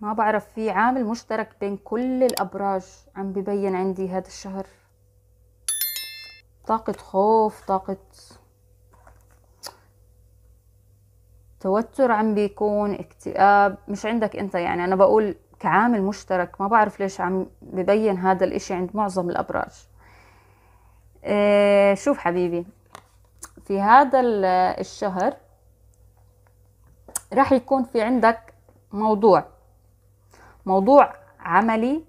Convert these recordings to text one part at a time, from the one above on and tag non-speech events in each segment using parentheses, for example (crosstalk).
ما بعرف في عامل مشترك بين كل الأبراج عم ببين عندي هذا الشهر طاقة خوف طاقة توتر عم بيكون اكتئاب مش عندك انت يعني انا بقول كعامل مشترك ما بعرف ليش عم ببين هذا الاشي عند معظم الابراج اه شوف حبيبي في هذا الشهر راح يكون في عندك موضوع موضوع عملي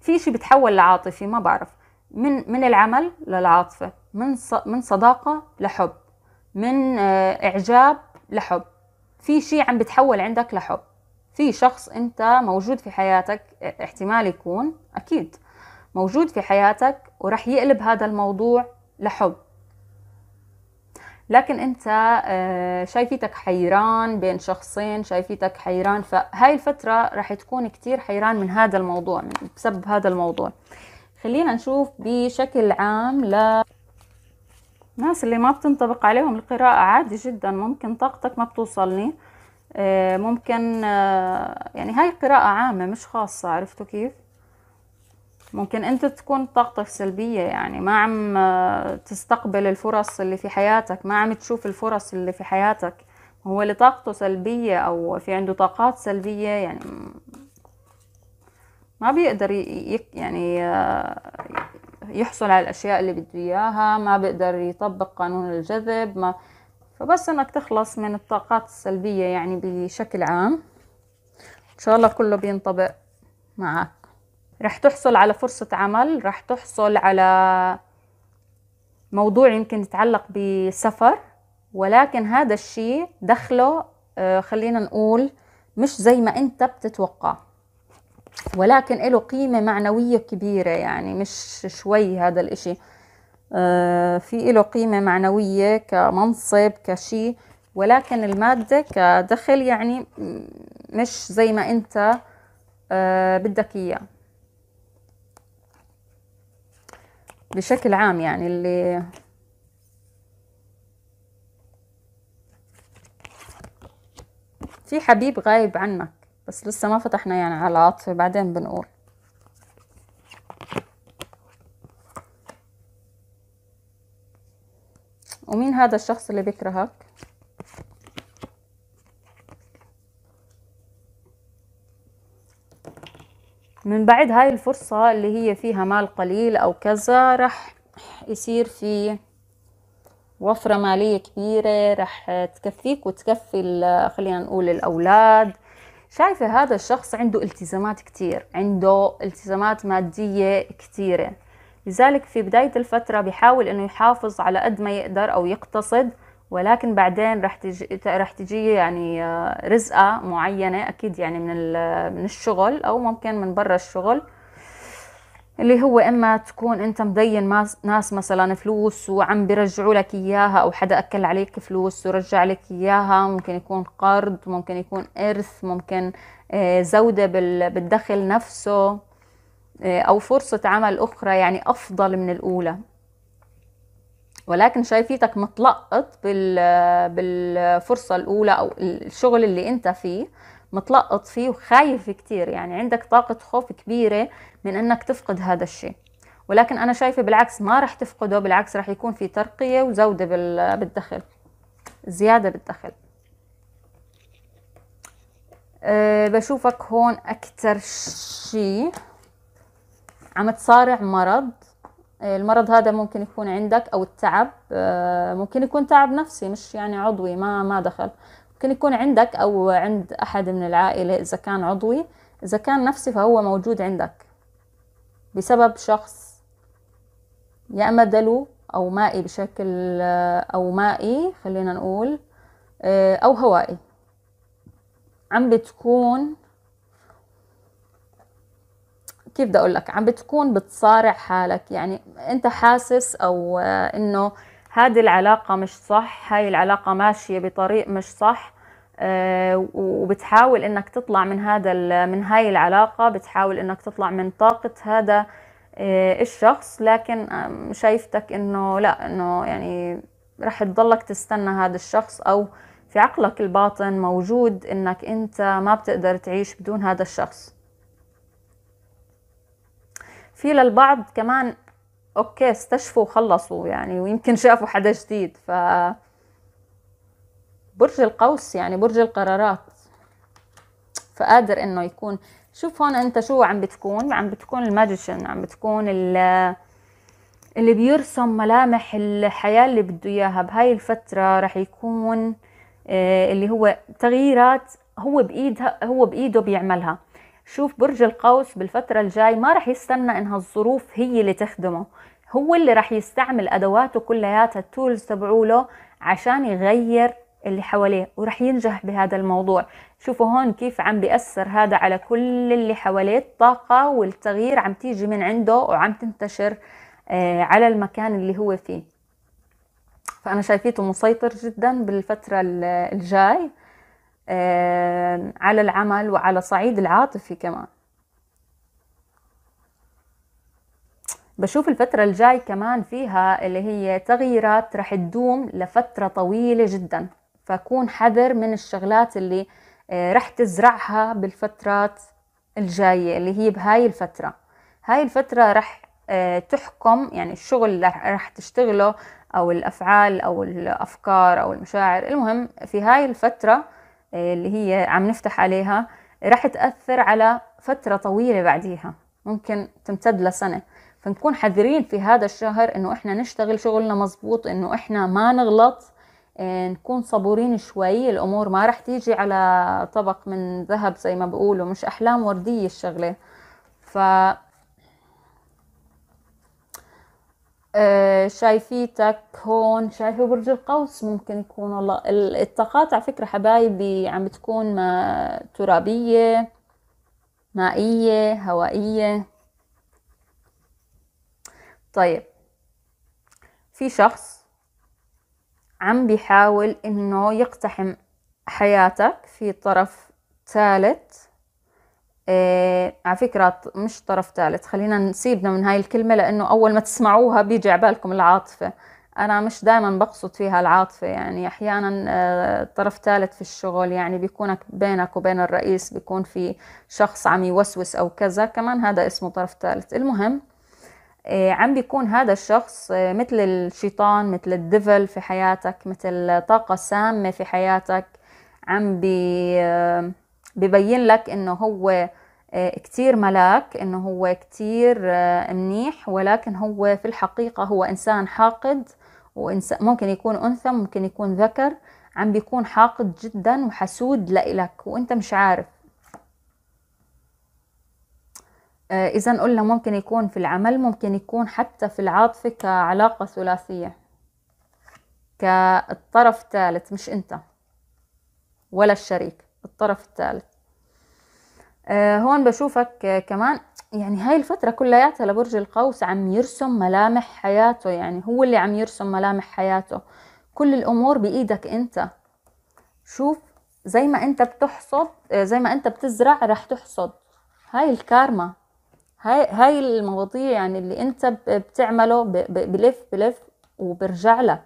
في شيء بتحول لعاطفي ما بعرف من من العمل للعاطفه من من صداقه لحب من آه، اعجاب لحب في شيء عم بتحول عندك لحب في شخص انت موجود في حياتك آه، احتمال يكون اكيد موجود في حياتك ورح يقلب هذا الموضوع لحب لكن انت آه، شايفيتك حيران بين شخصين شايفيتك حيران فهاي الفترة رح تكون كتير حيران من هذا الموضوع من بسبب هذا الموضوع خلينا نشوف بشكل عام ل الناس اللي ما بتنطبق عليهم القراءة عادي جدا ممكن طاقتك ما بتوصلني آه، ممكن آه، يعني هاي قراءة عامة مش خاصة عرفتوا كيف؟ ممكن انت تكون طاقتك سلبية يعني ما عم آه، تستقبل الفرص اللي في حياتك ما عم تشوف الفرص اللي في حياتك هو اللي طاقته سلبية او في عنده طاقات سلبية يعني ما بيقدر يعني آه، يحصل على الاشياء اللي بده اياها ما بيقدر يطبق قانون الجذب ما فبس انك تخلص من الطاقات السلبية يعني بشكل عام ان شاء الله كله بينطبق معك رح تحصل على فرصة عمل رح تحصل على موضوع يمكن يتعلق بسفر ولكن هذا الشيء دخله آه، خلينا نقول مش زي ما انت بتتوقع ولكن له قيمة معنوية كبيرة يعني مش شوي هذا الاشي آه، في له قيمة معنوية كمنصب كشي ولكن المادة كدخل يعني مش زي ما انت آه، بدك اياه بشكل عام يعني اللي في حبيب غايب عنك بس لسه ما فتحنا يعني على العاطفة بعدين بنقول ومين هذا الشخص اللي بيكرهك من بعد هاي الفرصة اللي هي فيها مال قليل أو كذا رح يصير في وفرة مالية كبيرة رح تكفيك وتكفي خلينا نقول الأولاد شايفة هذا الشخص عنده التزامات كتير عنده التزامات مادية كتيرة لذلك في بداية الفترة بيحاول أنه يحافظ على قد ما يقدر أو يقتصد ولكن بعدين رح تجي رح تجي يعني آه، رزقه معينه اكيد يعني من من الشغل او ممكن من برا الشغل اللي هو اما تكون انت مدين ناس مثلا فلوس وعم بيرجعوا لك اياها او حدا اكل عليك فلوس ورجع لك اياها ممكن يكون قرض ممكن يكون ارث ممكن آه، زوده بالدخل نفسه آه، او فرصه عمل اخرى يعني افضل من الاولى ولكن شايفيتك متلقط بالفرصة الأولى أو الشغل اللي أنت فيه متلقط فيه وخايف كتير يعني عندك طاقة خوف كبيرة من أنك تفقد هذا الشيء ولكن أنا شايفة بالعكس ما رح تفقده بالعكس رح يكون في ترقية وزودة بالدخل زيادة بالدخل أه بشوفك هون أكتر شيء عم تصارع مرض آه، المرض هذا ممكن يكون عندك او التعب آه، ممكن يكون تعب نفسي مش يعني عضوي ما ما دخل ممكن يكون عندك او عند احد من العائله اذا كان عضوي اذا كان نفسي فهو موجود عندك بسبب شخص يا اما دلو او مائي بشكل آه، او مائي خلينا نقول او هوائي عم بتكون كيف بدي اقول لك عم بتكون بتصارع حالك يعني انت حاسس او آه، انه هذه العلاقه مش صح هاي العلاقه ماشيه بطريق مش صح آه، وبتحاول انك تطلع من هذا من هاي العلاقه بتحاول انك تطلع من طاقه هذا آه، الشخص لكن شايفتك انه لا انه يعني رح تضلك تستنى هذا الشخص او في عقلك الباطن موجود انك انت ما بتقدر تعيش بدون هذا الشخص في للبعض كمان اوكي استشفوا وخلصوا يعني ويمكن شافوا حدا جديد ف برج القوس يعني برج القرارات فقادر انه يكون شوف هون انت شو عم بتكون عم بتكون الماجيشن عم بتكون اللي بيرسم ملامح الحياة اللي بده إياها بهاي الفترة رح يكون آه، اللي هو تغييرات هو بإيدها هو بإيده بيعملها شوف برج القوس بالفترة الجاي ما رح يستنى انها الظروف هي اللي تخدمه هو اللي رح يستعمل ادواته كلياتها التولز تبعوله عشان يغير اللي حواليه ورح ينجح بهذا الموضوع شوفوا هون كيف عم بيأثر هذا على كل اللي حواليه الطاقة والتغيير عم تيجي من عنده وعم تنتشر آه، على المكان اللي هو فيه فأنا شايفيته مسيطر جدا بالفترة الجاي على العمل وعلى صعيد العاطفي كمان بشوف الفترة الجاي كمان فيها اللي هي تغييرات رح تدوم لفترة طويلة جدا فكون حذر من الشغلات اللي آه، رح تزرعها بالفترات الجاية اللي هي بهاي الفترة هاي الفترة رح آه، تحكم يعني الشغل اللي رح تشتغله أو الأفعال أو الأفكار أو المشاعر المهم في هاي الفترة آه، اللي هي عم نفتح عليها راح تأثر على فترة طويلة بعديها ممكن تمتد لسنة فنكون حذرين في هذا الشهر انه احنا نشتغل شغلنا مزبوط انه احنا ما نغلط آه، نكون صبورين شوي الامور ما راح تيجي على طبق من ذهب زي ما بقولوا مش احلام وردية الشغلة ف آه، شايفيتك هون شايفه برج القوس ممكن يكون والله الطاقات على فكرة حبايبي عم بتكون ما ترابية مائية هوائية طيب في شخص عم بيحاول انه يقتحم حياتك في طرف ثالث إيه على فكرة مش طرف ثالث خلينا نسيبنا من هاي الكلمة لأنه أول ما تسمعوها بيجي عبالكم العاطفة أنا مش دائما بقصد فيها العاطفة يعني أحيانا آه، طرف ثالث في الشغل يعني بيكونك بينك وبين الرئيس بيكون في شخص عم يوسوس أو كذا كمان هذا اسمه طرف ثالث المهم آه، عم بيكون هذا الشخص آه، مثل الشيطان مثل الدفل في حياتك مثل طاقة سامة في حياتك عم بي ببين لك انه هو آه، كتير ملاك انه هو كتير آه، منيح ولكن هو في الحقيقة هو انسان حاقد وإنسان ممكن يكون انثى ممكن يكون ذكر عم بيكون حاقد جدا وحسود لإلك وانت مش عارف آه، اذا قلنا ممكن يكون في العمل ممكن يكون حتى في العاطفة كعلاقة ثلاثية كالطرف الثالث مش انت ولا الشريك الطرف الثالث آه، هون بشوفك آه، كمان يعني هاي الفترة كلياتها لبرج القوس عم يرسم ملامح حياته يعني هو اللي عم يرسم ملامح حياته كل الأمور بإيدك أنت شوف زي ما أنت بتحصد آه، زي ما أنت بتزرع رح تحصد هاي الكارما هاي هاي المواضيع يعني اللي أنت بتعمله بلف بلف وبرجع لك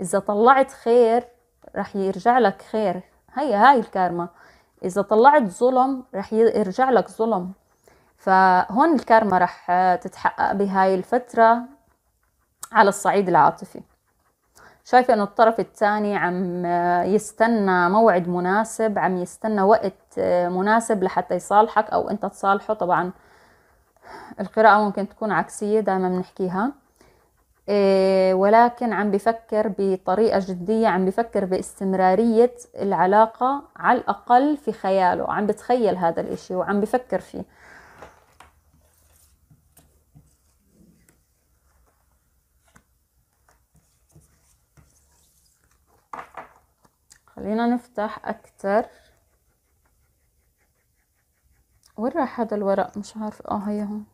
إذا طلعت خير رح يرجع لك خير هاي هاي الكارما اذا طلعت ظلم رح يرجع لك ظلم فهون الكارما رح آه، تتحقق بهاي الفترة على الصعيد العاطفي شايفة انه الطرف الثاني عم آه، يستنى موعد مناسب عم يستنى وقت آه، مناسب لحتى يصالحك او انت تصالحه طبعا القراءة ممكن تكون عكسية دائما بنحكيها إيه، ولكن عم بفكر بطريقة جدية عم بفكر باستمرارية العلاقة على الأقل في خياله عم بتخيل هذا الإشي وعم بفكر فيه خلينا نفتح أكتر وين راح هذا الورق مش عارفة آه هي هون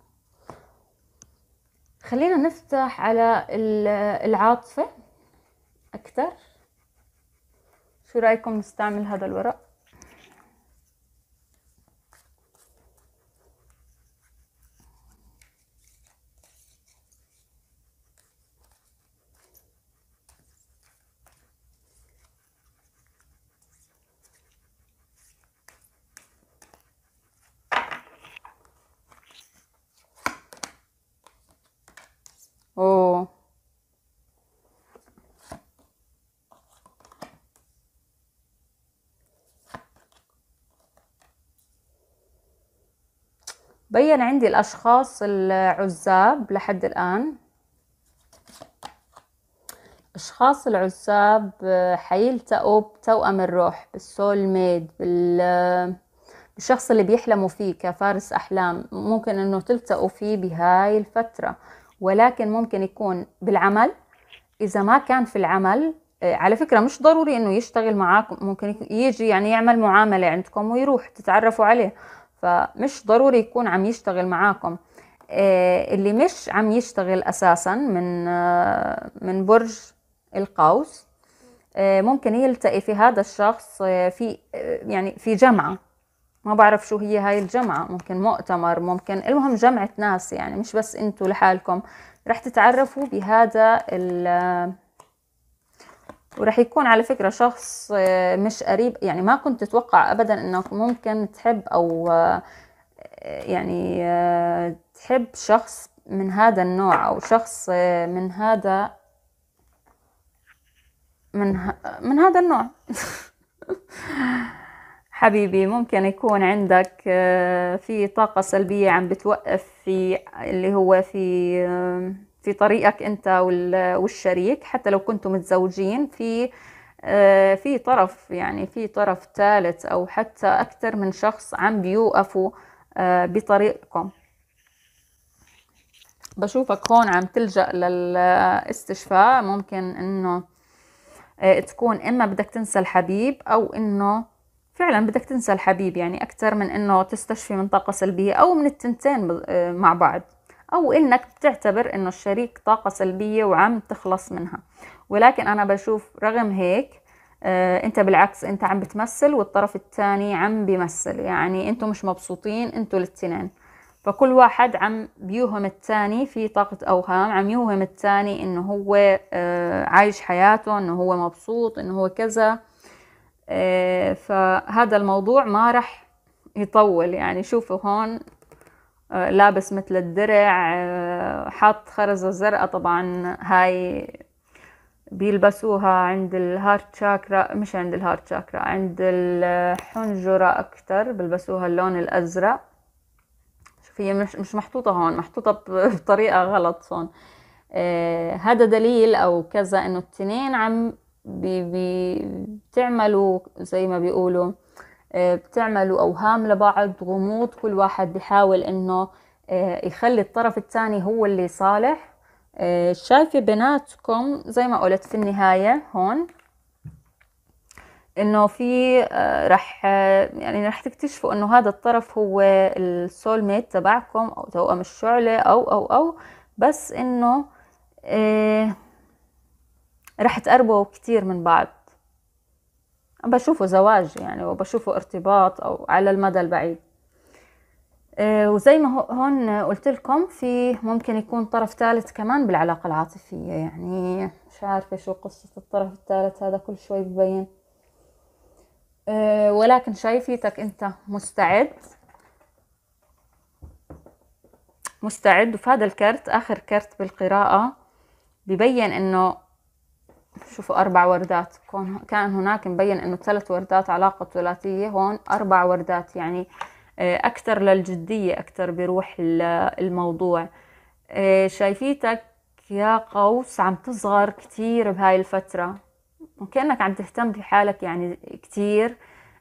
خلينا نفتح على العاطفة أكثر شو رأيكم نستعمل هذا الورق بين عندي الأشخاص العزاب لحد الآن أشخاص العزاب آه، حيلتقوا بتوأم الروح بالسول ميد بال آه، بالشخص اللي بيحلموا فيه كفارس أحلام ممكن أنه تلتقوا فيه بهاي الفترة ولكن ممكن يكون بالعمل إذا ما كان في العمل آه، على فكرة مش ضروري أنه يشتغل معاكم ممكن يجي يعني يعمل معاملة عندكم ويروح تتعرفوا عليه فمش ضروري يكون عم يشتغل معاكم آه، اللي مش عم يشتغل اساسا من آه، من برج القوس آه، ممكن يلتقي في هذا الشخص في يعني في جمعه ما بعرف شو هي هاي الجمعة ممكن مؤتمر ممكن المهم جمعة ناس يعني مش بس انتوا لحالكم رح تتعرفوا بهذا وراح يكون على فكرة شخص آه، مش قريب يعني ما كنت أتوقع أبدا أنك ممكن تحب أو آه، يعني آه، تحب شخص من هذا النوع أو شخص من هذا من, ه... من هذا النوع (laughs) حبيبي ممكن يكون عندك في طاقة سلبية عم بتوقف في اللي هو في في طريقك انت والشريك حتى لو كنتم متزوجين في آه، في طرف يعني في طرف ثالث او حتى اكثر من شخص عم بيوقفوا آه، بطريقكم بشوفك هون عم تلجأ للاستشفاء ممكن انه آه، تكون اما بدك تنسى الحبيب او انه فعلا بدك تنسى الحبيب يعني اكثر من انه تستشفي من طاقه سلبيه او من التنتين مع بعض أو إنك بتعتبر إنه الشريك طاقة سلبية وعم تخلص منها ولكن أنا بشوف رغم هيك آه، انت بالعكس انت عم بتمثل والطرف الثاني عم بيمثل يعني انتم مش مبسوطين انتم الاثنين فكل واحد عم بيوهم الثاني في طاقة أوهام عم يوهم الثاني إنه هو آه، عايش حياته إنه هو مبسوط إنه هو كذا آه، فهذا الموضوع ما رح يطول يعني شوفوا هون لابس مثل الدرع حاط خرزة زرقاء طبعا هاي بيلبسوها عند الهارت شاكرا مش عند الهارت شاكرا عند الحنجرة أكتر بلبسوها اللون الأزرق شوف هي مش, مش محطوطة هون محطوطة بطريقة غلط هون آه دليل أو كذا إنه التنين عم بي بي بتعملوا زي ما بيقولوا آه، بتعملوا أوهام لبعض غموض كل واحد بحاول إنه آه، يخلي الطرف الثاني هو اللي صالح آه، شايفة بيناتكم زي ما قلت في النهاية هون انه في رح يعني رح تكتشفوا انه هذا الطرف هو السول ميت تبعكم او توأم الشعلة او او او بس انه رح تقربوا كتير من بعض بشوفه زواج يعني وبشوفه ارتباط أو على المدى البعيد آه، وزي ما هون قلت لكم في ممكن يكون طرف ثالث كمان بالعلاقة العاطفية يعني مش عارفة شو قصة الطرف الثالث هذا كل شوي ببين آه، ولكن شايفيتك انت مستعد مستعد وفي هذا الكرت اخر كرت بالقراءة ببين انه شوفوا أربع وردات كان هناك مبين أنه ثلاث وردات علاقة ثلاثية هون أربع وردات يعني آه، أكثر للجدية أكثر بروح الموضوع آه، شايفيتك يا قوس عم تصغر كتير بهاي الفترة وكأنك عم تهتم بحالك يعني كتير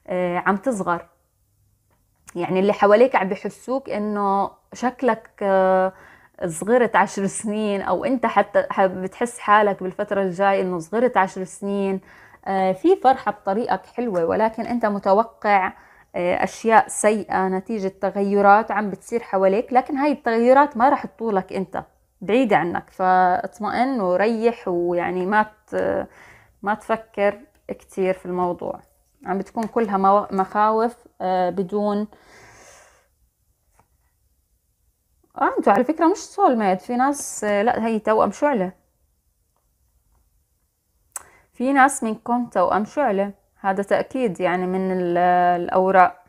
آه، عم تصغر يعني اللي حواليك عم بحسوك انه شكلك آه صغرت عشر سنين أو أنت حتى بتحس حالك بالفترة الجاي إنه صغرت عشر سنين آه، في فرحة بطريقك حلوة ولكن أنت متوقع آه، أشياء سيئة نتيجة تغيرات عم بتصير حواليك لكن هاي التغيرات ما رح تطولك أنت بعيدة عنك فاطمئن وريح ويعني ما ما تفكر كتير في الموضوع عم بتكون كلها مخاوف آه، بدون اه انتوا على فكرة مش سول مات في ناس آه، لا هي توأم شعلة في ناس منكم توأم شعلة هذا تأكيد يعني من آه، الأوراق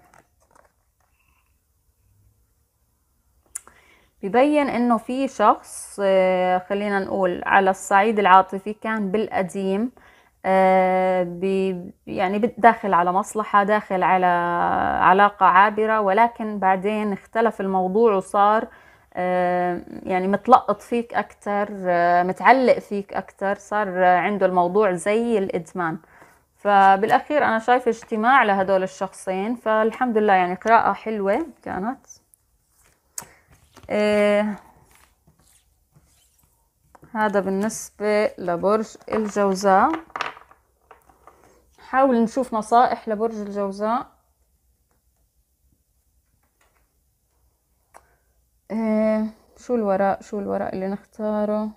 ببين انه في شخص آه، خلينا نقول على الصعيد العاطفي كان بالقديم يعني داخل على مصلحة داخل على علاقة عابرة ولكن بعدين اختلف الموضوع وصار يعني متلقط فيك أكتر متعلق فيك أكتر صار عنده الموضوع زي الإدمان فبالأخير أنا شايفة اجتماع لهدول الشخصين فالحمد لله يعني قراءة حلوة كانت إيه هذا بالنسبة لبرج الجوزاء حاول نشوف نصائح لبرج الجوزاء شو الورق شو الورق اللي نختاره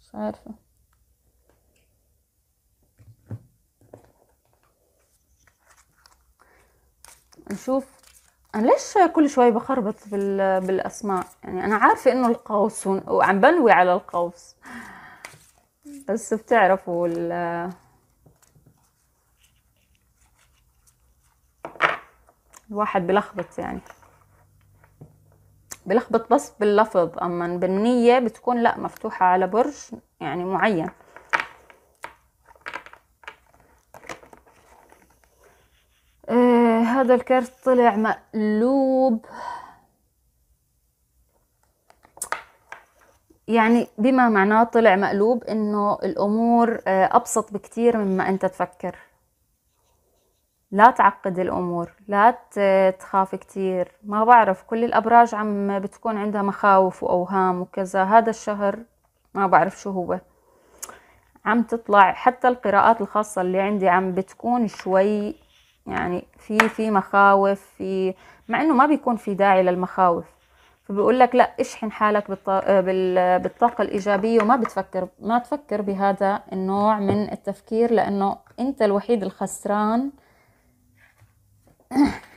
مش عارفة نشوف أنا ليش كل شوي بخربط بال... بالأسماء يعني أنا عارفة إنه القوس وعم بنوي على القوس بس بتعرفوا ال الواحد بلخبط يعني بلخبط بس باللفظ اما بالنية بتكون لا مفتوحة على برج يعني معين آه هذا الكارت طلع مقلوب يعني بما معناه طلع مقلوب انه الامور آه، ابسط بكتير مما انت تفكر لا تعقد الأمور لا تخاف كتير ما بعرف كل الأبراج عم بتكون عندها مخاوف وأوهام وكذا هذا الشهر ما بعرف شو هو عم تطلع حتى القراءات الخاصة اللي عندي عم بتكون شوي يعني في في مخاوف في مع انه ما بيكون في داعي للمخاوف فبيقول لك لا اشحن حالك بالطاقة الإيجابية وما بتفكر ما تفكر بهذا النوع من التفكير لأنه أنت الوحيد الخسران Ugh. (laughs)